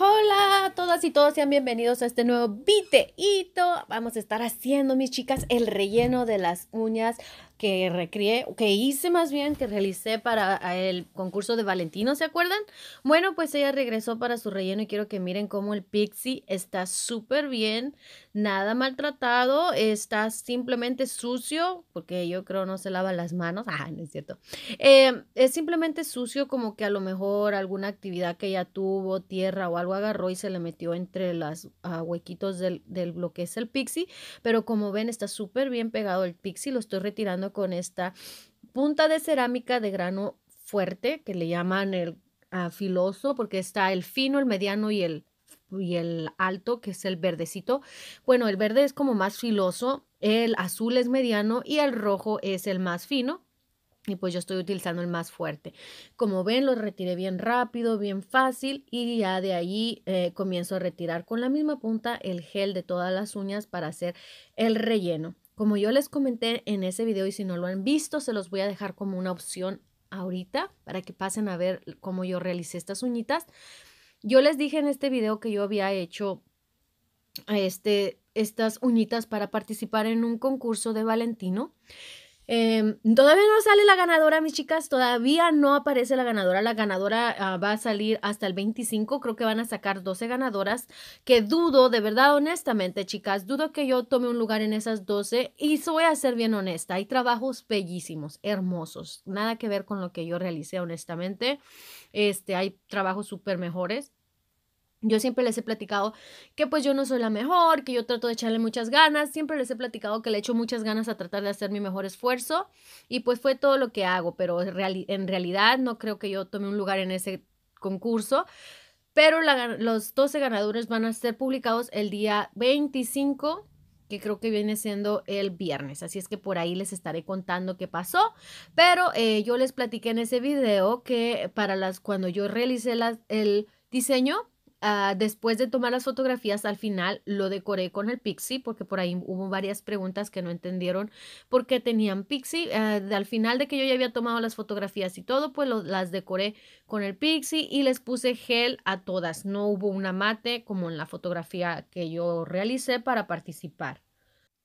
Hola a todas y todos, sean bienvenidos a este nuevo videíto. Vamos a estar haciendo, mis chicas, el relleno de las uñas que recreé, que hice más bien, que realicé para el concurso de Valentino, ¿se acuerdan? Bueno, pues ella regresó para su relleno y quiero que miren cómo el pixie está súper bien, nada maltratado, está simplemente sucio, porque yo creo no se lava las manos, ah, no es cierto. Eh, es simplemente sucio como que a lo mejor alguna actividad que ella tuvo, tierra o algo agarró y se le metió entre los huequitos del, del lo que es el pixie, pero como ven está súper bien pegado el pixie, lo estoy retirando con esta punta de cerámica de grano fuerte que le llaman el ah, filoso porque está el fino, el mediano y el, y el alto que es el verdecito. Bueno, el verde es como más filoso, el azul es mediano y el rojo es el más fino. Y pues yo estoy utilizando el más fuerte. Como ven, lo retiré bien rápido, bien fácil y ya de ahí eh, comienzo a retirar con la misma punta el gel de todas las uñas para hacer el relleno. Como yo les comenté en ese video y si no lo han visto, se los voy a dejar como una opción ahorita para que pasen a ver cómo yo realicé estas uñitas. Yo les dije en este video que yo había hecho este, estas uñitas para participar en un concurso de Valentino. Em, todavía no sale la ganadora, mis chicas, todavía no aparece la ganadora. La ganadora ah, va a salir hasta el 25, creo que van a sacar 12 ganadoras, que dudo, de verdad, honestamente, chicas, dudo que yo tome un lugar en esas 12 y voy a ser bien honesta, hay trabajos bellísimos, hermosos, nada que ver con lo que yo realicé, honestamente. Este, hay trabajos súper mejores yo siempre les he platicado que pues yo no soy la mejor, que yo trato de echarle muchas ganas, siempre les he platicado que le echo muchas ganas a tratar de hacer mi mejor esfuerzo y pues fue todo lo que hago, pero en realidad no creo que yo tome un lugar en ese concurso, pero los 12 ganadores van a ser publicados el día 25 que creo que viene siendo el viernes. Así es que por ahí les estaré contando qué pasó. Pero eh, yo les platiqué en ese video que para las cuando yo realicé el diseño, Ah, después de tomar las fotografías, al final lo decoré con el pixie, porque por ahí hubo varias preguntas que no entendieron por qué tenían pixie. Ah, al final de que yo ya había tomado las fotografías y todo, pues las decoré con el pixie y les puse gel a todas. No hubo una mate como en la fotografía que yo realicé para participar.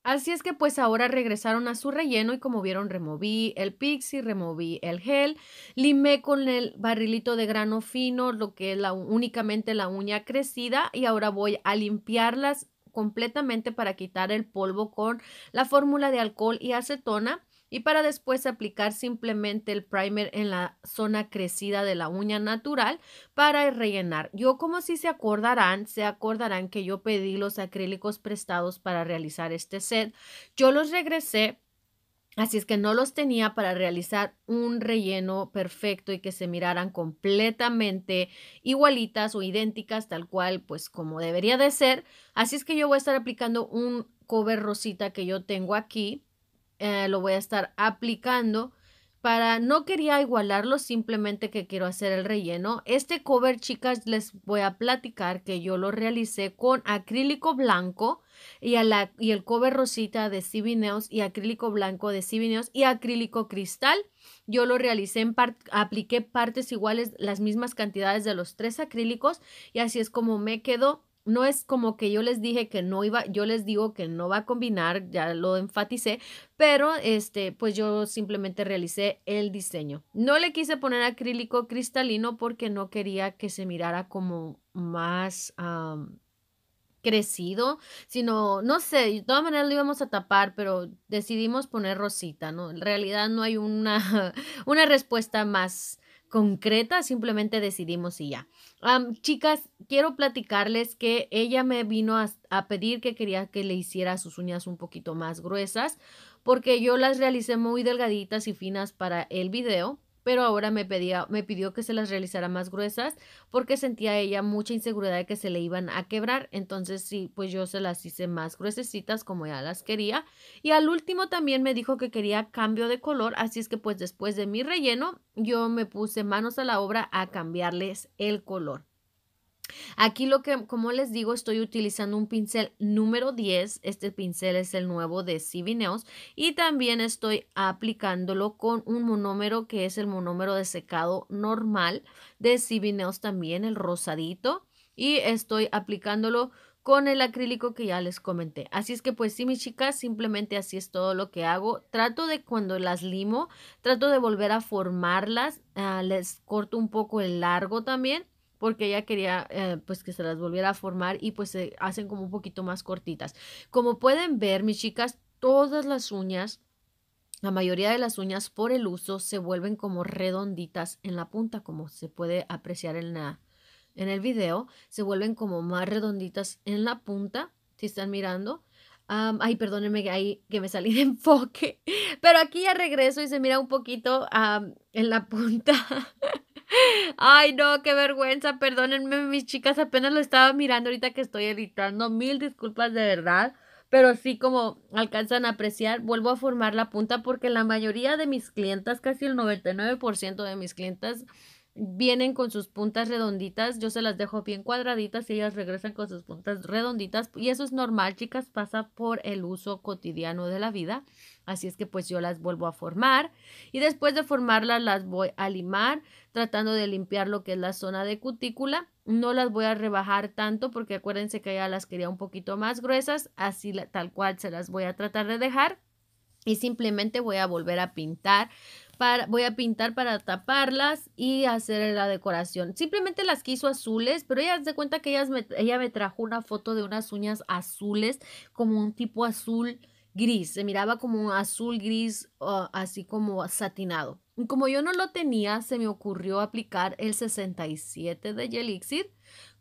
Así es que pues ahora regresaron a su relleno y como vieron removí el pixie, removí el gel, limé con el barrilito de grano fino lo que es únicamente la uña crecida y ahora voy a limpiarlas completamente para quitar el polvo con la fórmula de alcohol y acetona y para después aplicar simplemente el primer en la zona crecida de la uña natural para rellenar. Yo como si se acordarán, se acordarán que yo pedí los acrílicos prestados para realizar este set. Yo los regresé Así es que no los tenía para realizar un relleno perfecto y que se miraran completamente igualitas o idénticas tal cual, pues como debería de ser. Así es que yo voy a estar aplicando un cover rosita que yo tengo aquí eh, lo voy a estar aplicando para no quería igualarlo, simplemente que quiero hacer el relleno. Este cover, chicas, les voy a platicar que yo lo realicé con acrílico blanco y, a la, y el cover rosita de Sibineos y acrílico blanco de Sibineos y acrílico cristal. Yo lo realicé en parte apliqué partes iguales, las mismas cantidades de los tres acrílicos y así es como me quedó no es como que yo les dije que no iba, yo les digo que no va a combinar, ya lo enfaticé, pero este, pues yo simplemente realicé el diseño. No le quise poner acrílico cristalino porque no quería que se mirara como más crecido, sino, no sé, de todas maneras lo íbamos a tapar, pero decidimos poner rosita, ¿no? En realidad no hay una, una respuesta más concreta, simplemente decidimos y ya. chicas, quiero platicarles que ella me vino a, a, pedir que quería que le hiciera sus uñas un poquito más gruesas porque yo las realicé muy delgaditas y finas para el video pero ahora me, pedía, me pidió que se las realizara más gruesas porque sentía ella mucha inseguridad de que se le iban a quebrar. Entonces sí, pues yo se las hice más gruesecitas como ella las quería. Y al último también me dijo que quería cambio de color, así es que pues después de mi relleno yo me puse manos a la obra a cambiarles el color. Aquí lo que, como les digo, estoy utilizando un pincel número 10. Este pincel es el nuevo de Civineos. Y también estoy aplicándolo con un monómero que es el monómero de secado normal de Civineos también, el rosadito. Y estoy aplicándolo con el acrílico que ya les comenté. Así es que pues sí, mis chicas, simplemente así es todo lo que hago. Trato de cuando las limo, trato de volver a formarlas. Ah, les corto un poco el largo también porque ella quería eh, pues que se las volviera a formar y pues se hacen como un poquito más cortitas. Como pueden ver, mis chicas, todas las uñas la mayoría de las uñas por el uso se vuelven como redonditas en la punta, como se puede apreciar en, en el video. Se vuelven como más redonditas en la punta, si están mirando. ay, perdónenme que, ahí, que me salí de enfoque. Pero aquí ya regreso y se mira un poquito en la punta. Ay, no, qué vergüenza, perdónenme, mis chicas, apenas lo estaba mirando ahorita que estoy editando. Mil disculpas de verdad, pero sí, como alcanzan a apreciar, vuelvo a formar la punta porque la mayoría de mis clientas, casi el 99% de mis clientas, vienen con sus puntas redonditas, yo se las dejo bien cuadraditas y ellas regresan con sus puntas redonditas y eso es normal, chicas, pasa por el uso cotidiano de la vida, así es que pues yo las vuelvo a formar y después de formarlas las voy a limar tratando de limpiar lo que es la zona de cutícula, no las voy a rebajar tanto porque acuérdense que ya las quería un poquito más gruesas, así tal cual se las voy a tratar de dejar y simplemente voy a volver a pintar voy a pintar para taparlas y hacer la decoración. Simplemente las quiso azules, pero ella se cuenta que ella me trajo una foto de unas uñas azules, como un tipo azul gris, se miraba como un azul gris, así como satinado. como yo no lo tenía, se me ocurrió aplicar el 67 de Elixir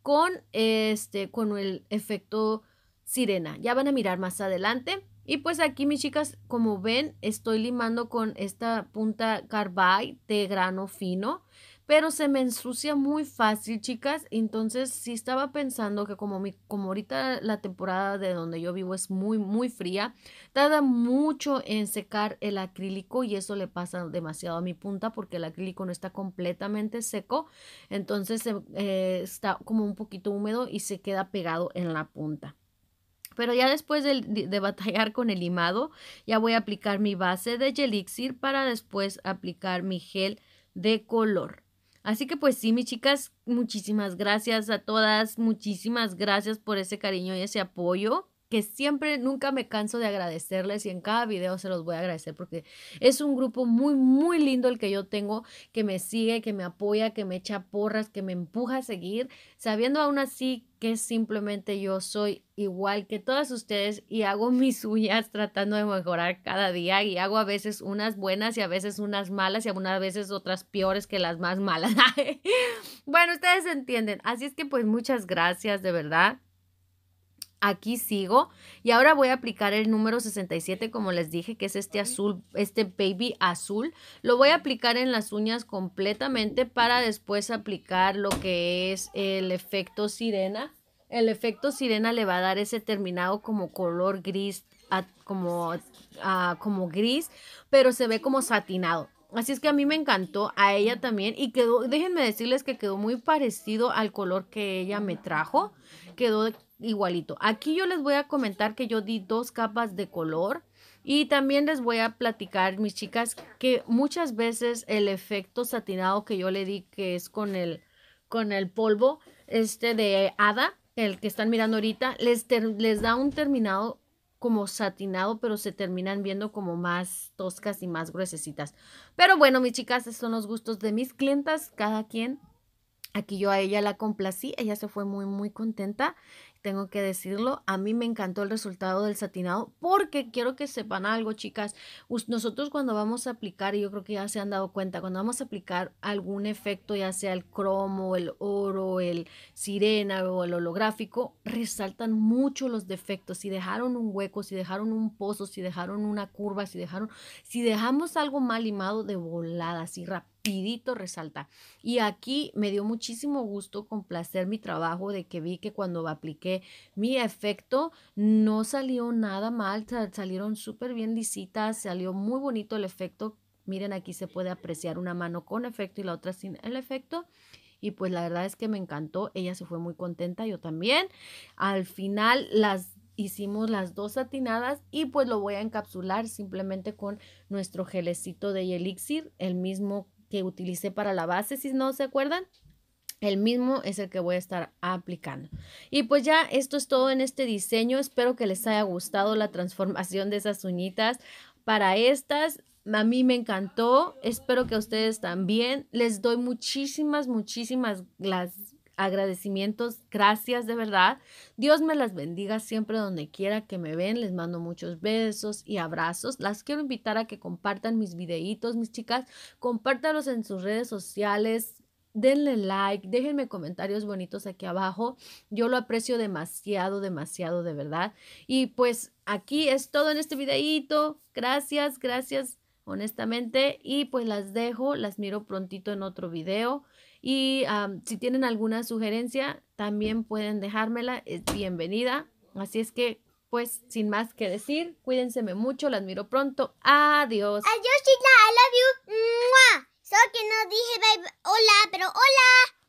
con este, con el efecto sirena. Ya van a mirar más adelante. Y pues aquí mis chicas, como ven, estoy limando con esta punta carbide de grano fino, pero se me ensucia muy fácil, chicas. Entonces sí estaba pensando que como, mi, como ahorita la temporada de donde yo vivo es muy, muy fría, tarda mucho en secar el acrílico y eso le pasa demasiado a mi punta porque el acrílico no está completamente seco, entonces eh, está como un poquito húmedo y se queda pegado en la punta. Pero ya después de, batallar con el limado, ya voy a aplicar mi base de elixir para después aplicar mi gel de color. Así que pues sí, mis chicas, muchísimas gracias a todas, muchísimas gracias por ese cariño y ese apoyo que siempre, nunca me canso de agradecerles y en cada video se los voy a agradecer porque es un grupo muy, muy lindo el que yo tengo, que me sigue, que me apoya, que me echa porras, que me empuja a seguir, sabiendo aún así que simplemente yo soy igual que todas ustedes y hago mis uñas tratando de mejorar cada día y hago a veces unas buenas y a veces unas malas y algunas veces otras peores que las más malas. bueno, ustedes entienden. Así es que pues muchas gracias de verdad aquí sigo. Y ahora voy a aplicar el número 67, como les dije, que es este azul, este baby azul. Lo voy a aplicar en las uñas completamente para después aplicar lo que es el efecto sirena. El efecto sirena le va a dar ese terminado como color gris, como, como gris, pero se ve como satinado. Así es que a mí me encantó, a ella también, y quedó, déjenme decirles que quedó muy parecido al color que ella me trajo, quedó igualito. Aquí yo les voy a comentar que yo di dos capas de color y también les voy a platicar, mis chicas, que muchas veces el efecto satinado que yo le di, que es con el, con el polvo este de Ada, el que están mirando ahorita, les, les da un terminado como satinado, pero se terminan viendo como más toscas y más gruesecitas. Pero bueno, mis chicas, estos son los gustos de mis clientas, cada quien Aquí yo a ella la complací, ella se fue muy, muy contenta tengo que decirlo. A mí me encantó el resultado del satinado porque quiero que sepan algo, chicas. Nosotros cuando vamos a aplicar, y yo creo que ya se han dado cuenta, cuando vamos a aplicar algún efecto, ya sea el cromo, el oro, el sirena o el holográfico, resaltan mucho los defectos. Si dejaron un hueco, si dejaron un pozo, si dejaron una curva, si dejaron, si dejamos algo mal limado de volada, así rapidito resalta. Y aquí me dio muchísimo gusto complacer mi trabajo de que vi que cuando apliqué mi efecto no salió nada mal, salieron súper bien lisitas, salió muy bonito el efecto. Miren, aquí se puede apreciar una mano con efecto y la otra sin el efecto. Y pues la verdad es que me encantó, ella se fue muy contenta, yo también. Al final las hicimos las dos satinadas y pues lo voy a encapsular simplemente con nuestro gelecito de elixir, el mismo que utilicé para la base, si no se acuerdan el mismo es el que voy a estar aplicando. Y pues ya esto es todo en este diseño. Espero que les haya gustado la transformación de esas uñitas para estas. A mí me encantó, espero que a ustedes también. Les doy muchísimas, muchísimas las agradecimientos, gracias de verdad. Dios me las bendiga siempre donde quiera que me ven. Les mando muchos besos y abrazos. Las quiero invitar a que compartan mis videitos, mis chicas. Compártalos en sus redes sociales, denle like, déjenme comentarios bonitos aquí abajo. Yo lo aprecio demasiado, demasiado, de verdad. Y pues aquí es todo en este videíto. Gracias, gracias, honestamente. Y pues las dejo, las miro prontito en otro video. Y si tienen alguna sugerencia, también pueden dejármela. Es bienvenida. Así es que, pues, sin más que decir, cuídense mucho. Las miro pronto. Adiós. Adiós, chica. I love you. Solo que no dije bye, hola, pero hola.